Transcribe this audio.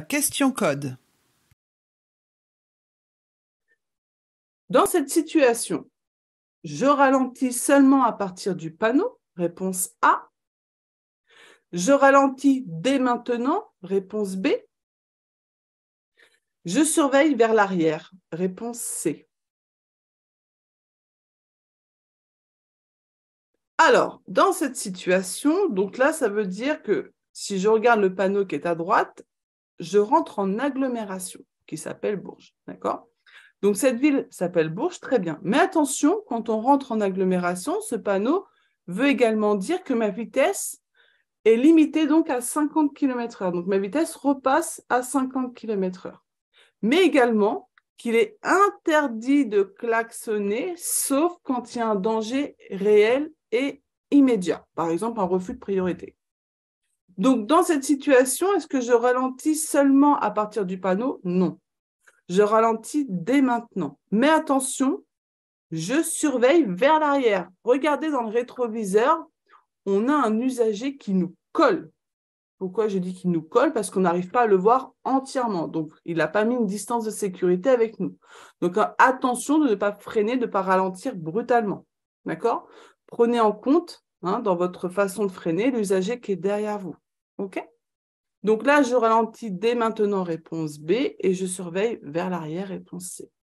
question code. Dans cette situation, je ralentis seulement à partir du panneau, réponse A. Je ralentis dès maintenant, réponse B. Je surveille vers l'arrière, réponse C. Alors, dans cette situation, donc là, ça veut dire que si je regarde le panneau qui est à droite, je rentre en agglomération qui s'appelle Bourges. D'accord Donc cette ville s'appelle Bourges, très bien. Mais attention, quand on rentre en agglomération, ce panneau veut également dire que ma vitesse est limitée donc à 50 km/h. Donc ma vitesse repasse à 50 km/h. Mais également qu'il est interdit de klaxonner sauf quand il y a un danger réel et immédiat, par exemple un refus de priorité. Donc, dans cette situation, est-ce que je ralentis seulement à partir du panneau Non. Je ralentis dès maintenant. Mais attention, je surveille vers l'arrière. Regardez dans le rétroviseur, on a un usager qui nous colle. Pourquoi je dis qu'il nous colle Parce qu'on n'arrive pas à le voir entièrement. Donc, il n'a pas mis une distance de sécurité avec nous. Donc, euh, attention de ne pas freiner, de ne pas ralentir brutalement. D'accord Prenez en compte hein, dans votre façon de freiner l'usager qui est derrière vous. OK Donc là, je ralentis dès maintenant réponse B et je surveille vers l'arrière réponse C.